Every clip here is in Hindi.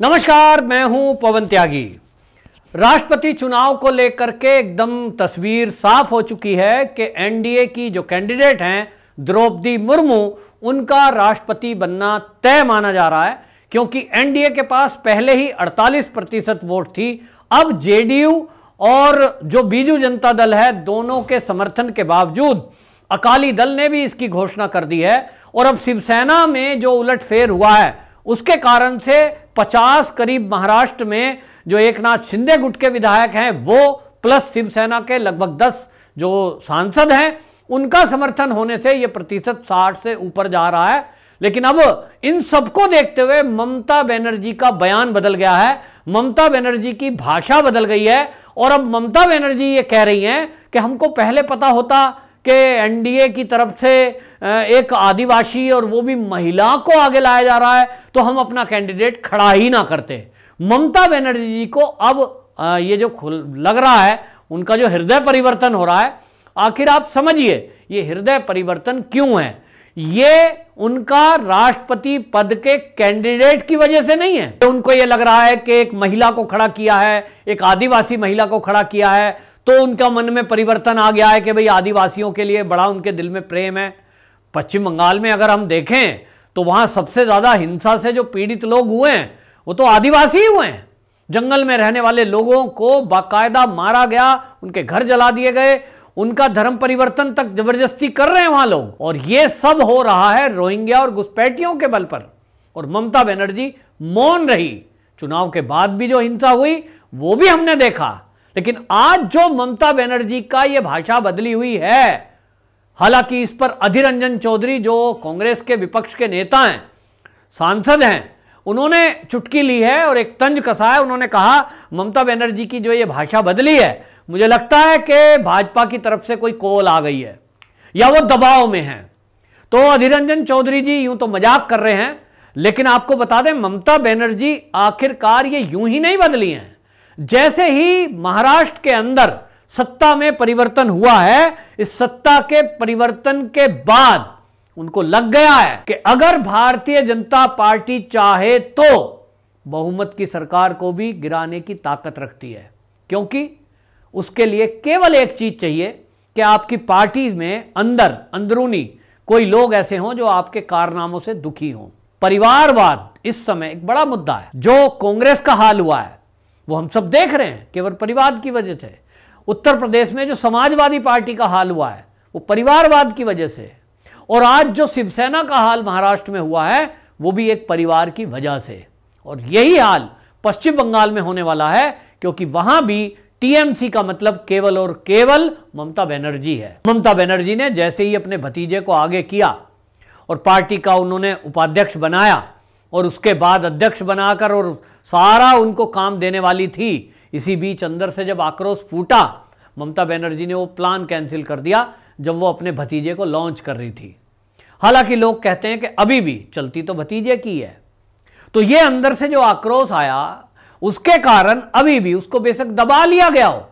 नमस्कार मैं हूं पवन त्यागी राष्ट्रपति चुनाव को लेकर के एकदम तस्वीर साफ हो चुकी है कि एनडीए की जो कैंडिडेट हैं द्रौपदी मुर्मू उनका राष्ट्रपति बनना तय माना जा रहा है क्योंकि एनडीए के पास पहले ही 48 प्रतिशत वोट थी अब जेडीयू और जो बीजू जनता दल है दोनों के समर्थन के बावजूद अकाली दल ने भी इसकी घोषणा कर दी है और अब शिवसेना में जो उलटफेर हुआ है उसके कारण से पचास करीब महाराष्ट्र में जो एक नाथ शिंदे गुट के विधायक हैं वो प्लस शिवसेना के लगभग दस जो सांसद हैं उनका समर्थन होने से ये प्रतिशत साठ से ऊपर जा रहा है लेकिन अब इन सबको देखते हुए ममता बनर्जी का बयान बदल गया है ममता बनर्जी की भाषा बदल गई है और अब ममता बनर्जी ये कह रही हैं कि हमको पहले पता होता कि एनडीए की तरफ से एक आदिवासी और वो भी महिला को आगे लाया जा रहा है तो हम अपना कैंडिडेट खड़ा ही ना करते ममता बनर्जी जी को अब ये जो लग रहा है उनका जो हृदय परिवर्तन हो रहा है आखिर आप समझिए ये हृदय परिवर्तन क्यों है ये उनका राष्ट्रपति पद के कैंडिडेट की वजह से नहीं है उनको ये लग रहा है कि एक महिला को खड़ा किया है एक आदिवासी महिला को खड़ा किया है तो उनका मन में परिवर्तन आ गया है कि भाई आदिवासियों के लिए बड़ा उनके दिल में प्रेम है पश्चिम बंगाल में अगर हम देखें तो वहां सबसे ज़्यादा हिंसा से जो पीड़ित लोग हुए हैं वो तो आदिवासी हुए हैं जंगल में रहने वाले लोगों को बाकायदा मारा गया उनके घर जला दिए गए उनका धर्म परिवर्तन तक जबरदस्ती कर रहे हैं वहां लोग और ये सब हो रहा है रोहिंग्या और घुसपैठियों के बल पर और ममता बनर्जी मौन रही चुनाव के बाद भी जो हिंसा हुई वो भी हमने देखा लेकिन आज जो ममता बनर्जी का ये भाषा बदली हुई है हालांकि इस पर अधीर रंजन चौधरी जो कांग्रेस के विपक्ष के नेता हैं सांसद हैं उन्होंने चुटकी ली है और एक तंज कसा है उन्होंने कहा ममता बनर्जी की जो ये भाषा बदली है मुझे लगता है कि भाजपा की तरफ से कोई कॉल आ गई है या वो दबाव में है तो अधीर रंजन चौधरी जी यूं तो मजाक कर रहे हैं लेकिन आपको बता दें ममता बनर्जी आखिरकार ये यूं ही नहीं बदली हैं जैसे ही महाराष्ट्र के अंदर सत्ता में परिवर्तन हुआ है इस सत्ता के परिवर्तन के बाद उनको लग गया है कि अगर भारतीय जनता पार्टी चाहे तो बहुमत की सरकार को भी गिराने की ताकत रखती है क्योंकि उसके लिए केवल एक चीज चाहिए कि आपकी पार्टी में अंदर अंदरूनी कोई लोग ऐसे हों जो आपके कारनामों से दुखी हों परिवारवाद इस समय एक बड़ा मुद्दा है जो कांग्रेस का हाल हुआ है वो हम सब देख रहे हैं केवल परिवार की वजह से उत्तर प्रदेश में जो समाजवादी पार्टी का हाल हुआ है वो परिवारवाद की वजह से और आज जो शिवसेना का हाल महाराष्ट्र में हुआ है वो भी एक परिवार की वजह से और यही हाल पश्चिम बंगाल में होने वाला है क्योंकि वहां भी टीएमसी का मतलब केवल और केवल ममता बनर्जी है ममता बनर्जी ने जैसे ही अपने भतीजे को आगे किया और पार्टी का उन्होंने उपाध्यक्ष बनाया और उसके बाद अध्यक्ष बनाकर और सारा उनको काम देने वाली थी इसी बीच अंदर से जब आक्रोश फूटा ममता बनर्जी ने वो प्लान कैंसिल कर दिया जब वो अपने भतीजे को लॉन्च कर रही थी हालांकि लोग कहते हैं कि अभी भी चलती तो भतीजे की है तो ये अंदर से जो आक्रोश आया उसके कारण अभी भी उसको बेशक दबा लिया गया हो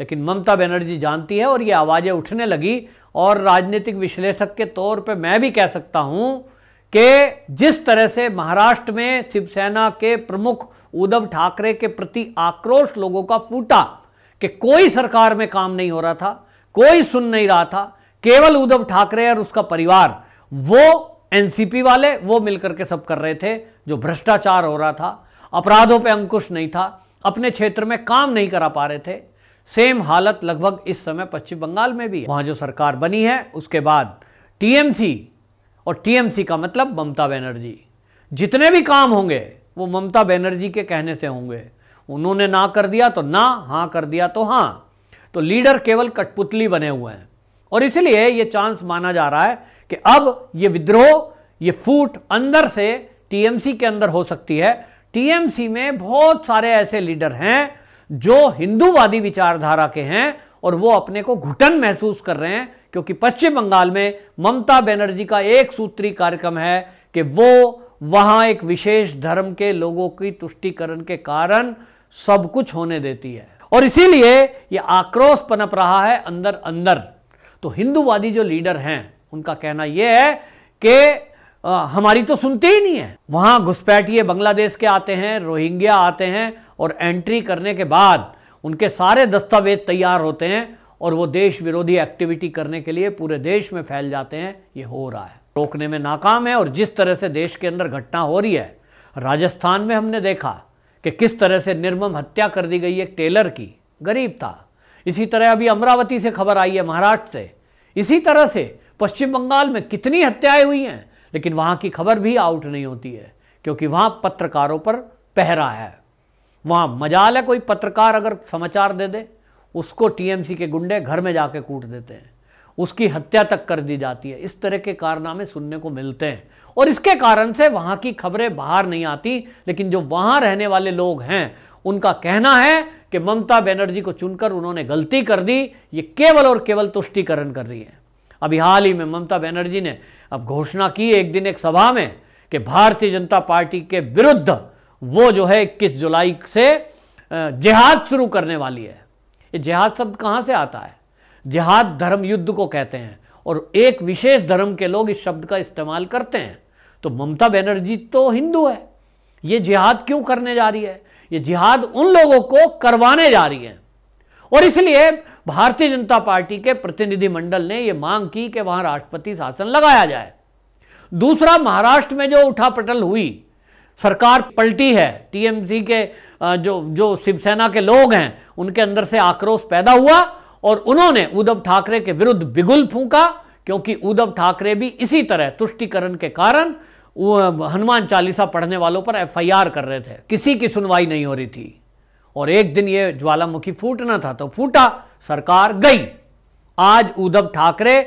लेकिन ममता बनर्जी जानती है और ये आवाज़ें उठने लगी और राजनीतिक विश्लेषक के तौर पे मैं भी कह सकता हूं कि जिस तरह से महाराष्ट्र में शिवसेना के प्रमुख उद्धव ठाकरे के प्रति आक्रोश लोगों का फूटा कि कोई सरकार में काम नहीं हो रहा था कोई सुन नहीं रहा था केवल उद्धव ठाकरे और उसका परिवार वो एनसीपी वाले वो मिलकर के सब कर रहे थे जो भ्रष्टाचार हो रहा था अपराधों पे अंकुश नहीं था अपने क्षेत्र में काम नहीं करा पा रहे थे सेम हालत लगभग इस समय पश्चिम बंगाल में भी है वहां जो सरकार बनी है उसके बाद टीएमसी और टीएमसी का मतलब ममता बनर्जी जितने भी काम होंगे वो ममता बनर्जी के कहने से होंगे उन्होंने ना कर दिया तो ना हाँ कर दिया तो हाँ तो लीडर केवल कठपुतली बने हुए हैं और इसलिए ये चांस माना जा रहा है कि अब ये विद्रोह ये फूट अंदर से टीएमसी के अंदर हो सकती है टीएमसी में बहुत सारे ऐसे लीडर हैं जो हिंदूवादी विचारधारा के हैं और वो अपने को घुटन महसूस कर रहे हैं क्योंकि पश्चिम बंगाल में ममता बनर्जी का एक सूत्री कार्यक्रम है कि वो वहाँ एक विशेष धर्म के लोगों की तुष्टिकरण के कारण सब कुछ होने देती है और इसीलिए ये आक्रोश पनप रहा है अंदर अंदर तो हिंदूवादी जो लीडर हैं उनका कहना यह है कि हमारी तो सुनते ही नहीं है वहां घुसपैठिए बांग्लादेश के आते हैं रोहिंग्या आते हैं और एंट्री करने के बाद उनके सारे दस्तावेज तैयार होते हैं और वो देश विरोधी एक्टिविटी करने के लिए पूरे देश में फैल जाते हैं ये हो रहा है रोकने में नाकाम है और जिस तरह से देश के अंदर घटना हो रही है राजस्थान में हमने देखा कि किस तरह से निर्मम हत्या कर दी गई एक टेलर की गरीब था इसी तरह अभी अमरावती से खबर आई है महाराष्ट्र से इसी तरह से पश्चिम बंगाल में कितनी हत्याएं हुई हैं लेकिन वहां की खबर भी आउट नहीं होती है क्योंकि वहां पत्रकारों पर पहरा है वहां मजाल है कोई पत्रकार अगर समाचार दे दे उसको टीएमसी के गुंडे घर में जाके कूट देते हैं उसकी हत्या तक कर दी जाती है इस तरह के कारनामे सुनने को मिलते हैं और इसके कारण से वहाँ की खबरें बाहर नहीं आती लेकिन जो वहाँ रहने वाले लोग हैं उनका कहना है कि ममता बनर्जी को चुनकर उन्होंने गलती कर दी ये केवल और केवल तुष्टिकरण कर रही है अभी हाल ही में ममता बनर्जी ने अब घोषणा की एक दिन एक सभा में कि भारतीय जनता पार्टी के विरुद्ध वो जो है इक्कीस जुलाई से जिहाद शुरू करने वाली है ये जिहाद शब्द कहाँ से आता है जिहाद धर्म युद्ध को कहते हैं और एक विशेष धर्म के लोग इस शब्द का इस्तेमाल करते हैं तो ममता बनर्जी तो हिंदू है ये जिहाद क्यों करने जा रही है ये जिहाद उन लोगों को करवाने जा रही है और इसलिए भारतीय जनता पार्टी के प्रतिनिधिमंडल ने यह मांग की कि वहां राष्ट्रपति शासन लगाया जाए दूसरा महाराष्ट्र में जो उठापटल हुई सरकार पलटी है टीएमसी के जो जो शिवसेना के लोग हैं उनके अंदर से आक्रोश पैदा हुआ और उन्होंने उद्धव ठाकरे के विरुद्ध बिगुल फूका क्योंकि उद्धव ठाकरे भी इसी तरह तुष्टिकरण के कारण हनुमान चालीसा पढ़ने वालों पर एफआईआर कर रहे थे किसी की सुनवाई नहीं हो रही थी और एक दिन ये ज्वालामुखी फूटना था तो फूटा सरकार गई आज उद्धव ठाकरे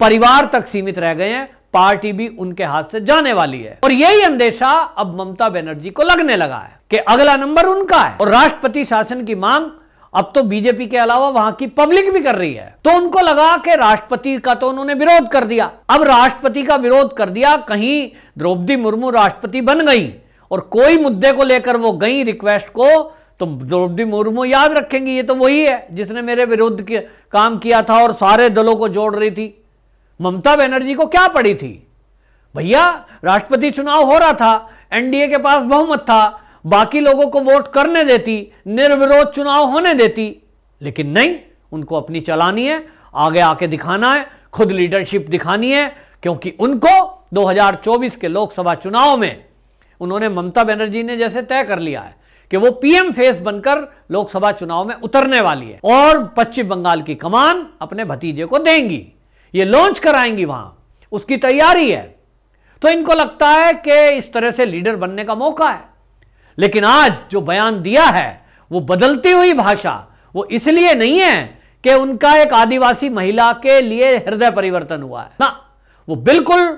परिवार तक सीमित रह गए हैं पार्टी भी उनके हाथ से जाने वाली है और यही अंदेशा अब ममता बनर्जी को लगने लगा है कि अगला नंबर उनका है और राष्ट्रपति शासन की मांग अब तो बीजेपी के अलावा वहां की पब्लिक भी कर रही है तो उनको लगा कि राष्ट्रपति का तो उन्होंने विरोध कर दिया अब राष्ट्रपति का विरोध कर दिया कहीं द्रौपदी मुर्मू राष्ट्रपति बन गई और कोई मुद्दे को लेकर वो गई रिक्वेस्ट को तो द्रौपदी मुर्मू याद रखेंगी ये तो वही है जिसने मेरे विरुद्ध काम किया था और सारे दलों को जोड़ रही थी ममता बनर्जी को क्या पड़ी थी भैया राष्ट्रपति चुनाव हो रहा था एनडीए के पास बहुमत था बाकी लोगों को वोट करने देती निर्विरोध चुनाव होने देती लेकिन नहीं उनको अपनी चलानी है आगे आके दिखाना है खुद लीडरशिप दिखानी है क्योंकि उनको 2024 के लोकसभा चुनाव में उन्होंने ममता बनर्जी ने जैसे तय कर लिया है कि वो पीएम फेस बनकर लोकसभा चुनाव में उतरने वाली है और पश्चिम बंगाल की कमान अपने भतीजे को देंगी ये लॉन्च कराएंगी वहां उसकी तैयारी है तो इनको लगता है कि इस तरह से लीडर बनने का मौका है लेकिन आज जो बयान दिया है वो बदलती हुई भाषा वो इसलिए नहीं है कि उनका एक आदिवासी महिला के लिए हृदय परिवर्तन हुआ है ना वो बिल्कुल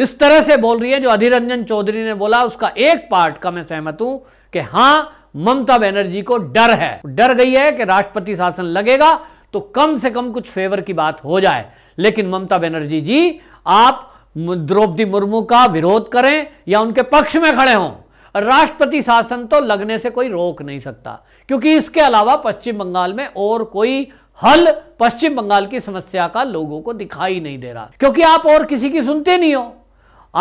इस तरह से बोल रही है जो अधीर रंजन चौधरी ने बोला उसका एक पार्ट का मैं सहमत हूं कि हां ममता बनर्जी को डर है डर गई है कि राष्ट्रपति शासन लगेगा तो कम से कम कुछ फेवर की बात हो जाए लेकिन ममता बनर्जी जी आप द्रौपदी मुर्मू का विरोध करें या उनके पक्ष में खड़े हों राष्ट्रपति शासन तो लगने से कोई रोक नहीं सकता क्योंकि इसके अलावा पश्चिम बंगाल में और कोई हल पश्चिम बंगाल की समस्या का लोगों को दिखाई नहीं दे रहा क्योंकि आप और किसी की सुनते नहीं हो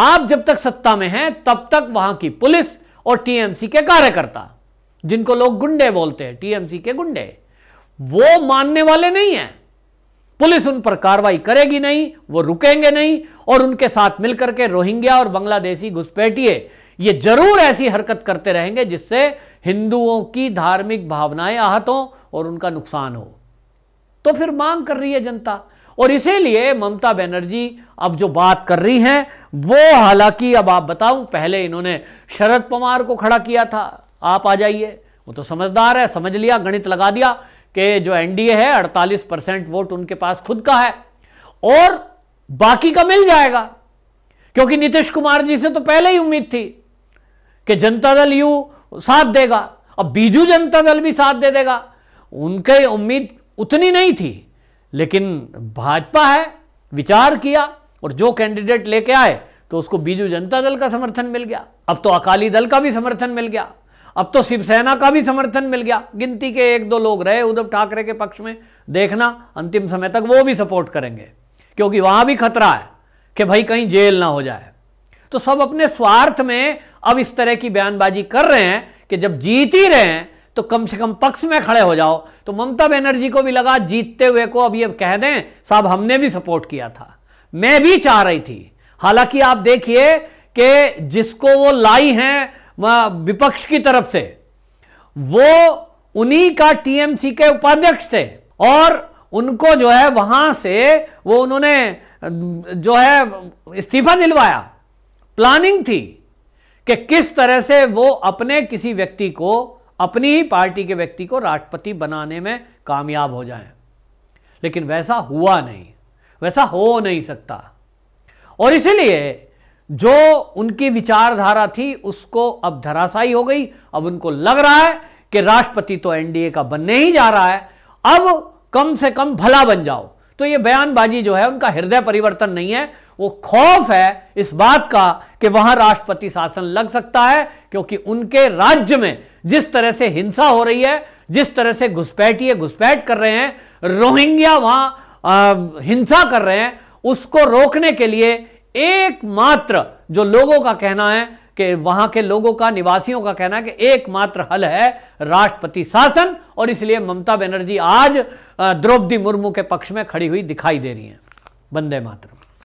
आप जब तक सत्ता में हैं तब तक वहां की पुलिस और टीएमसी के कार्यकर्ता जिनको लोग गुंडे बोलते हैं टीएमसी के गुंडे वो मानने वाले नहीं है पुलिस उन पर कार्रवाई करेगी नहीं वो रुकेंगे नहीं और उनके साथ मिलकर के रोहिंग्या और बांग्लादेशी घुसपैठिए ये जरूर ऐसी हरकत करते रहेंगे जिससे हिंदुओं की धार्मिक भावनाएं आहत हों और उनका नुकसान हो तो फिर मांग कर रही है जनता और इसीलिए ममता बनर्जी अब जो बात कर रही हैं वो हालांकि अब आप बताऊं पहले इन्होंने शरद पवार को खड़ा किया था आप आ जाइए वो तो समझदार है समझ लिया गणित लगा दिया कि जो एनडीए है 48 परसेंट वोट उनके पास खुद का है और बाकी का मिल जाएगा क्योंकि नीतीश कुमार जी से तो पहले ही उम्मीद थी कि जनता दल यू साथ देगा अब बीजू जनता दल भी साथ दे देगा उनके उम्मीद उतनी नहीं थी लेकिन भाजपा है विचार किया और जो कैंडिडेट लेके आए तो उसको बीजू जनता दल का समर्थन मिल गया अब तो अकाली दल का भी समर्थन मिल गया अब तो शिवसेना का भी समर्थन मिल गया गिनती के एक दो लोग रहे उद्धव ठाकरे के पक्ष में देखना अंतिम समय तक वो भी सपोर्ट करेंगे क्योंकि वहां भी खतरा है कि भाई कहीं जेल ना हो जाए तो सब अपने स्वार्थ में अब इस तरह की बयानबाजी कर रहे हैं कि जब जीत ही रहे हैं तो कम से कम पक्ष में खड़े हो जाओ तो ममता बनर्जी को भी लगा जीतते हुए को अब ये कह दें साहब हमने भी सपोर्ट किया था मैं भी चाह रही थी हालांकि आप देखिए कि जिसको वो लाई हैं विपक्ष की तरफ से वो उन्हीं का टीएमसी के उपाध्यक्ष थे और उनको जो है वहां से वो उन्होंने जो है इस्तीफा दिलवाया प्लानिंग थी कि किस तरह से वो अपने किसी व्यक्ति को अपनी ही पार्टी के व्यक्ति को राष्ट्रपति बनाने में कामयाब हो जाएं लेकिन वैसा हुआ नहीं वैसा हो नहीं सकता और इसीलिए जो उनकी विचारधारा थी उसको अब धराशाई हो गई अब उनको लग रहा है कि राष्ट्रपति तो एनडीए का बनने ही जा रहा है अब कम से कम भला बन जाओ तो ये बयानबाजी जो है उनका हृदय परिवर्तन नहीं है वो खौफ है इस बात का कि वहां राष्ट्रपति शासन लग सकता है क्योंकि उनके राज्य में जिस तरह से हिंसा हो रही है जिस तरह से घुसपैठिए घुसपैठ कर रहे हैं रोहिंग्या वहां हिंसा कर रहे हैं उसको रोकने के लिए एकमात्र जो लोगों का कहना है कि वहां के लोगों का निवासियों का कहना है कि एकमात्र हल है राष्ट्रपति शासन और इसलिए ममता बनर्जी आज द्रौपदी मुर्मू के पक्ष में खड़ी हुई दिखाई दे रही हैं वंदे मातरम